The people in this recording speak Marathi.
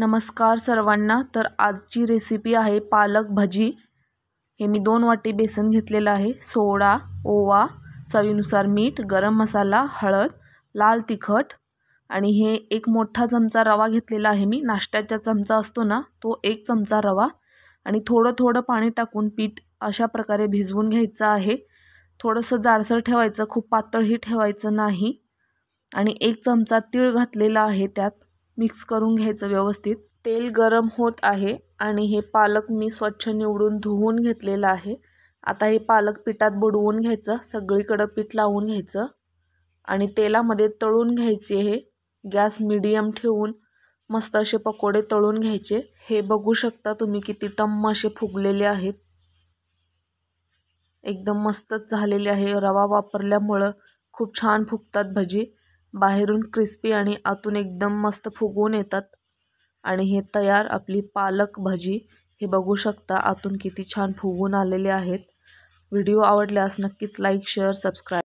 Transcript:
नमस्कार सर्वांना तर आजची रेसिपी आहे पालक भजी हे मी दोन वाटी बेसन घेतलेलं आहे सोडा ओवा चवीनुसार मीठ गरम मसाला हळद लाल तिखट आणि हे एक मोठा चमचा रवा घेतलेला आहे मी नाश्त्याचा चमचा असतो ना तो एक चमचा रवा आणि थोडं थोडं पाणी टाकून पीठ अशा प्रकारे भिजवून घ्यायचं आहे थोडंसं जाडसर ठेवायचं खूप पातळही ठेवायचं नाही आणि एक चमचा तीळ घातलेला आहे त्यात मिक्स करून घ्यायचं व्यवस्थित तेल गरम होत आहे आणि हे पालक मी स्वच्छ निवडून धुवून घेतलेलं आहे आता हे पालक पिठात बुडवून घ्यायचं सगळीकडं पीठ लावून घ्यायचं आणि तेलामध्ये तळून घ्यायचे हे गॅस मिडियम ठेवून मस्त असे पकोडे तळून घ्यायचे हे बघू शकता तुम्ही किती टम्म असे फुगलेले आहेत एकदम मस्तच झालेले आहे रवा वापरल्यामुळं खूप छान फुगतात भजी बाहेरून क्रिस्पी आणि आतून एकदम मस्त फुगवून येतात आणि हे तयार आपली पालक भाजी हे बघू शकता आतून किती छान फुगून आलेले आहेत व्हिडिओ आवडल्यास नक्कीच लाईक शेअर सबस्क्राईब